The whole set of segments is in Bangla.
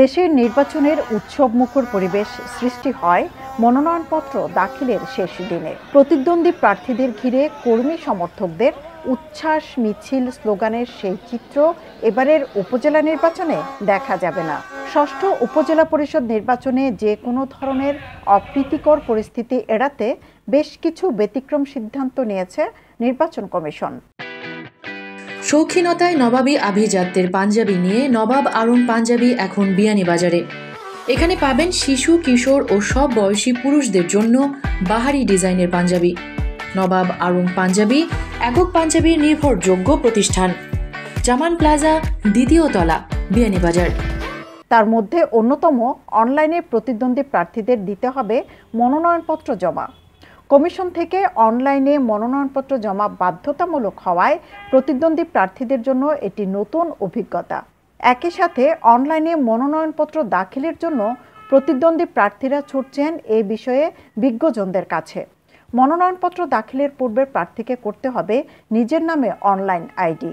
দেশের নির্বাচনের উৎসবমুখর পরিবেশ সৃষ্টি হয় মনোনয়নপত্র দাখিলের শেষ দিনে প্রতিদ্বন্দ্বী প্রার্থীদের ঘিরে কর্মী সমর্থকদের উচ্ছ্বাস মিছিল স্লোগানের সেই চিত্র এবারের উপজেলা নির্বাচনে দেখা যাবে না ষষ্ঠ উপজেলা পরিষদ নির্বাচনে যে কোনো ধরনের অপ্রীতিকর পরিস্থিতি এড়াতে বেশ কিছু ব্যতিক্রম সিদ্ধান্ত নিয়েছে নির্বাচন কমিশন শৌখিনতায় নবাবী আভিজাত্যের পাঞ্জাবি নিয়ে নবাব আরুন পাঞ্জাবি এখন বিয়ানীবাজারে এখানে পাবেন শিশু কিশোর ও সব বয়সী পুরুষদের জন্য বাহারি ডিজাইনের পাঞ্জাবি নবাব আরুন পাঞ্জাবি একক পাঞ্জাবির নির্ভরযোগ্য প্রতিষ্ঠান জামান প্লাজা দ্বিতীয় তলা বিয়ানীবাজার তার মধ্যে অন্যতম অনলাইনে প্রতিদ্বন্দ্বী প্রার্থীদের দিতে হবে মনোনয়নপত্র জমা কমিশন থেকে অনলাইনে মনোনয়নপত্র জমা বাধ্যতামূলক হওয়ায় প্রতিদ্বন্দ্বী প্রার্থীদের জন্য এটি নতুন অভিজ্ঞতা একই সাথে অনলাইনে মনোনয়নপত্র দাখিলের জন্য প্রতিদ্বন্দ্বী প্রার্থীরা ছুটছেন এ বিষয়ে বিজ্ঞজনদের কাছে মনোনয়নপত্র দাখিলের পূর্বে প্রার্থীকে করতে হবে নিজের নামে অনলাইন আইডি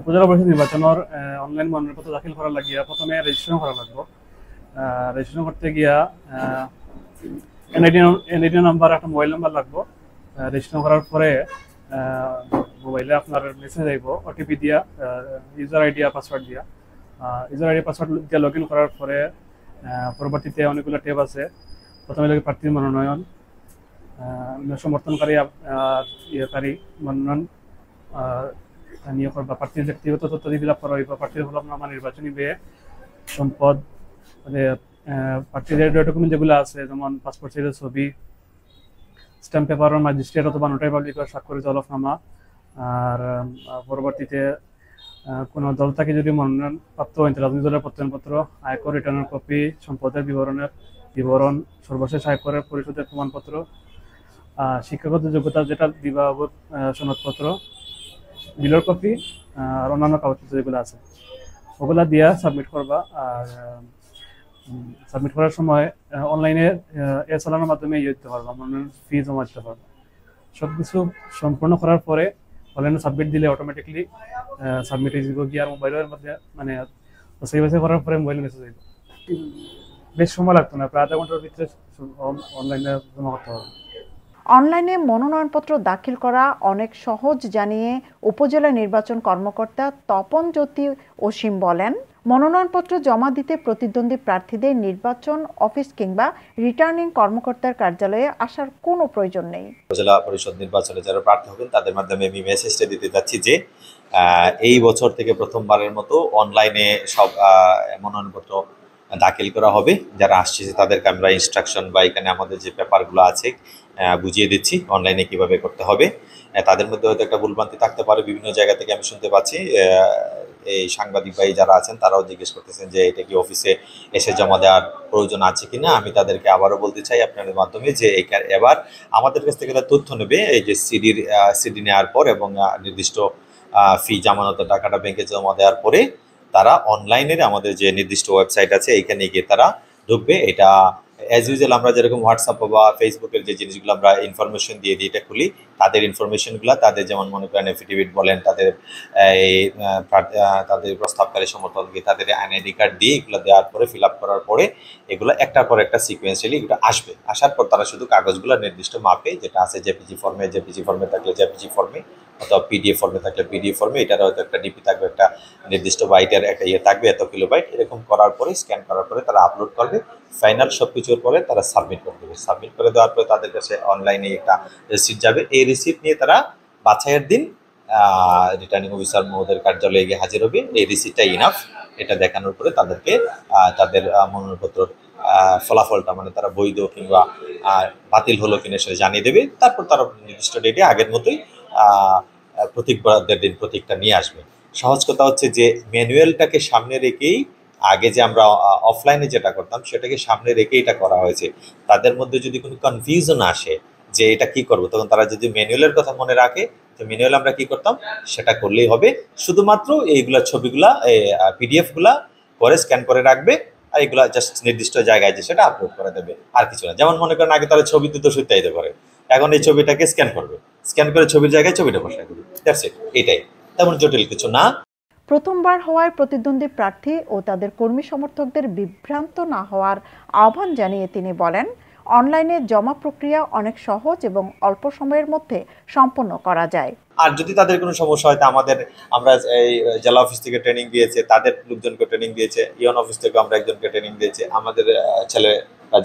উপজেলা পরিষদ নির্বাচনের অনলাইন মনোনয়নপত্র দাখিল করার লাগিয়া প্রথমে রেজিস্ট্রেশন করা লাগবে রেজিস্ট্রেশন করতে গিয়া এনআইডি এনআইডি নাম্বার একটা মোবাইল নাম্বার লাগবো রেজিস্ট্রেশন করার পরে মোবাইলে আপনার মেসেজ আইব ওটিপি দিয়া ইউজার আইডি আর পাসওয়ার্ড দিয়া ইউজার আইডি পাসওয়ার্ড দিয়া লগ ইন করার পরে পরবর্তীতে অনেকগুলো ট্যাব আছে প্রথমে লাগে প্রার্থীর মনোনয়ন সমর্থনকারী ইয়েকারী মনোনয়ন স্থানীয় বা প্রার্থীর ব্যক্তিগত তথ্য দিবিলা কৰিব হইব আমাৰ হল আপনার সম্পদ মানে প্রার্থীদের ডকুমেন্ট যেগুলো আছে যেমন পাসপোর্ট সাইজের ছবি স্ট্যাম্প পেপার ম্যাজিস্ট্রেট অথবা নোটারি পাবলিকের স্বাক্ষরিত হলফনামা আর পরবর্তীতে কোনো দল থেকে যদি মনোনয়ন প্রাপ্ত হয় রাজনীতি দলের প্রত্যয়নপত্র আয়কর রিটার্নের কপি সম্পদের বিবরণের বিবরণ সর্বশেষ আয়করের পরিশোধের প্রমাণপত্র শিক্ষাগত যোগ্যতা যেটা বিবাহ সনদপত্র বিলর কপি আর অন্যান্য কাগজপত্র যেগুলো আছে ওগুলা দিয়া সাবমিট করবা আর সাবমিট করার সময় অনলাইনে এ চালানোর মাধ্যমে ইয়ে দিতে পারবো আমরা ফি জমা দিতে পারবো সব কিছু সম্পূর্ণ করার পরে অনলাইনে সাবমিট দিলে অটোমেটিকলি সাবমিট হয়ে যাব গিয়ে আর মোবাইলের মধ্যে মানে সেই বাসে করার পরে মোবাইলে মেসেজ হয়ে বেশ সময় লাগতো না প্রায় আধা ঘন্টার ভিতরে অনলাইনে জমা করতে হবে অনলাইনে মনোনয়নপত্র দাখিল করা অনেক সহজ জানিয়ে উপজেলা নির্বাচন কর্মকর্তা তপন জ্যোতি অসীম বলেন মনোনয়নপত্র জমা দিতে প্রতিদ্বন্দ্বী প্রার্থীদের নির্বাচন অফিস কিংবা রিটার্নিং কর্মকর্তার কার্যালয়ে আসার কোনো প্রয়োজন নেই জেলা পরিষদ নির্বাচনে যারা প্রার্থী হবেন তাদের মাধ্যমে আমি মেসেজটা দিতে যাচ্ছি যে এই বছর থেকে প্রথমবারের মতো অনলাইনে সব মনোনয়নপত্র দাখিল করা হবে যারা আসছে তাদেরকে আমরা ইনস্ট্রাকশন বা এখানে আমাদের যে পেপারগুলো আছে বুঝিয়ে দিচ্ছি অনলাইনে কিভাবে করতে হবে তাদের মধ্যে হয়তো একটা ভুলভ্রান্তি থাকতে পারে বিভিন্ন জায়গা থেকে আমি শুনতে পাচ্ছি এই সাংবাদিক ভাই যারা আছেন তারাও জিজ্ঞেস করতেছেন যে এটা কি অফিসে এসে জমা দেওয়ার প্রয়োজন আছে কি না আমি তাদেরকে আবারও বলতে চাই আপনাদের মাধ্যমে যে এবার আমাদের কাছ থেকে তথ্য নেবে এই যে সিডির সিডি নেওয়ার পর এবং নির্দিষ্ট ফি জামানত টাকাটা ব্যাংকে জমা দেওয়ার পরে তারা অনলাইনের আমাদের যে নির্দিষ্ট ওয়েবসাইট আছে এইখানে গিয়ে তারা ঢুকবে এটা অ্যাজ ইউজুয়াল আমরা যেরকম হোয়াটসঅ্যাপ বা ফেসবুকের যে জিনিসগুলো আমরা ইনফরমেশন দিয়ে দিই এটা খুলি তাদের ইনফরমেশনগুলো তাদের যেমন মনে করেন এফিডেভিট বলেন তাদের এই তাদের প্রস্তাবকারী সমর্থন দিয়ে তাদের আইনআইডি কার্ড দিয়ে এগুলো দেওয়ার পরে ফিল আপ করার পরে এগুলো একটার পর একটা সিকোয়েন্সিয়ালি এগুলো আসবে আসার পর তারা শুধু কাগজগুলো নির্দিষ্ট মাপে যেটা আছে জেপিজি ফর্মে জেপিজি ফর্মে থাকলে জেপিজি ফর্মে অথবা পিডিএফ ফর্মে থাকলে পিডিএফ ফর্মে এটার হয়তো একটা ডিপি থাকবে একটা নির্দিষ্ট বাইটের একটা ইয়ে থাকবে এত কিলো বাইট এরকম করার পরে স্ক্যান করার পরে তারা আপলোড করবে ফাইনাল সব কিছুর পরে তারা সাবমিট করে দেবে সাবমিট করে দেওয়ার পরে তাদের কাছে অনলাইনে একটা রিসিপ্ট যাবে এই রিসিপ্ট নিয়ে তারা বাছাইয়ের দিন রিটার্নিং অফিসার মহোদয়ের কার্যালয়ে গিয়ে হাজির হবে এই রিসিপ্টটা ইনাফ এটা দেখানোর পরে তাদেরকে তাদের মনোনয়নপত্র ফলাফলটা মানে তারা বৈধ কিংবা বাতিল হলো কিনা সেটা জানিয়ে দেবে তারপর তারা নির্দিষ্ট ডেটে আগের মতোই প্রতীক বরাদ্দের দিন প্রতীকটা নিয়ে আসবে সহজ কথা হচ্ছে যে ম্যানুয়ালটাকে সামনে রেখেই আগে যে আমরা অফলাইনে যেটা করতাম সেটাকে সামনে রেখে এটা করা হয়েছে তাদের মধ্যে যদি কোনো কনফিউশন আসে যে এটা কি করব তখন তারা যদি ম্যানুয়ালের কথা মনে রাখে তো ম্যানুয়াল আমরা কি করতাম সেটা করলেই হবে শুধুমাত্র এইগুলা ছবিগুলা পিডিএফগুলা পরে স্ক্যান করে রাখবে আর এগুলো জাস্ট নির্দিষ্ট জায়গায় যে সেটা আপলোড করে দেবে আর কিছু না যেমন মনে করেন আগে তারা ছবি দুটো সত্যায়িত করে এখন এই ছবিটাকে স্ক্যান করবে স্ক্যান করে ছবির জায়গায় ছবিটা বসায় দিবি দ্যাটস ইট এটাই তেমন জটিল কিছু না প্রথমবার হওয়ায় প্রতিদ্বন্দ্বী প্রার্থী ও তাদের কর্মী সমর্থকদের বিভ্রান্ত না হওয়ার আহ্বান জানিয়ে তিনি বলেন অনলাইনে জমা প্রক্রিয়া অনেক সহজ এবং অল্প সময়ের মধ্যে সম্পন্ন করা যায় আর যদি তাদের কোনো সমস্যা হয় তা আমাদের আমরা এই জেলা অফিস থেকে ট্রেনিং দিয়েছে তাদের লোকজনকে ট্রেনিং দিয়েছে ইয়ন অফিস থেকে আমরা একজনকে ট্রেনিং দিয়েছে আমাদের ছেলে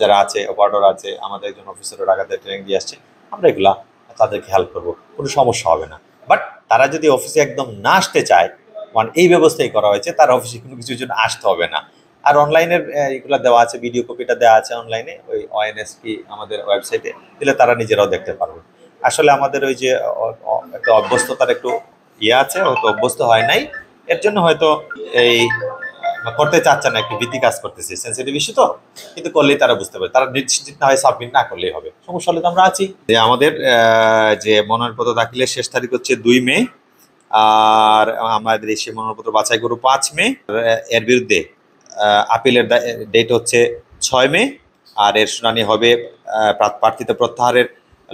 যারা আছে অপারেটর আছে আমাদের একজন অফিসারও ঢাকাতে ট্রেনিং দিয়ে আসছে আমরা এগুলা তাদেরকে হেল্প করবো কোনো সমস্যা হবে না বাট তারা যদি অফিসে একদম না আসতে চায় মানে এই ব্যবস্থাই করা হয়েছে তার অফিসে কোনো কিছুর জন্য আসতে হবে না আর অনলাইনের এগুলো দেওয়া আছে ভিডিও কপিটা দেওয়া আছে অনলাইনে ওই ওএনএসপি আমাদের ওয়েবসাইটে দিলে তারা নিজেরাও দেখতে পারবে আসলে আমাদের ওই যে একটা অভ্যস্ততার একটু ইয়ে আছে হয়তো অভ্যস্ত হয় নাই এর জন্য হয়তো এই বা করতে চাচ্ছে না একটু ভীতি কাজ করতেছে সেন্সিটিভ ইস্যু তো কিন্তু করলেই তারা বুঝতে পারে তারা নিশ্চিত না হয় সাবমিট না করলেই হবে সমস্যা হলে তো আমরা আছি যে আমাদের যে মনোনয়নপত্র দাখিলের শেষ তারিখ হচ্ছে দুই মে আর আমাদের এই মনোনয়নপত্র বাছাই করব পাঁচ মে এর বিরুদ্ধে আপিলের ডেট হচ্ছে ছয় মে আর এর শুনানি হবে প্রার্থিত প্রত্যাহারের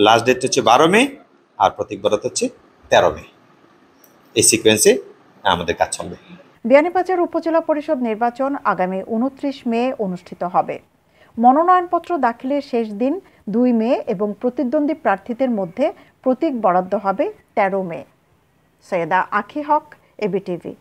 লাস্ট ডেট হচ্ছে বারো মে আর প্রতীকবরত হচ্ছে তেরো মে এই সিকোয়েন্সে আমাদের কাজ চলবে বিয়ানীবাজার উপজেলা পরিষদ নির্বাচন আগামী উনত্রিশ মে অনুষ্ঠিত হবে মনোনয়নপত্র দাখিলের শেষ দিন দুই মে এবং প্রতিদ্বন্দ্বী প্রার্থীদের মধ্যে প্রতীক বরাদ্দ হবে তেরো মে সৈয়দা আখি হক এবিটিভি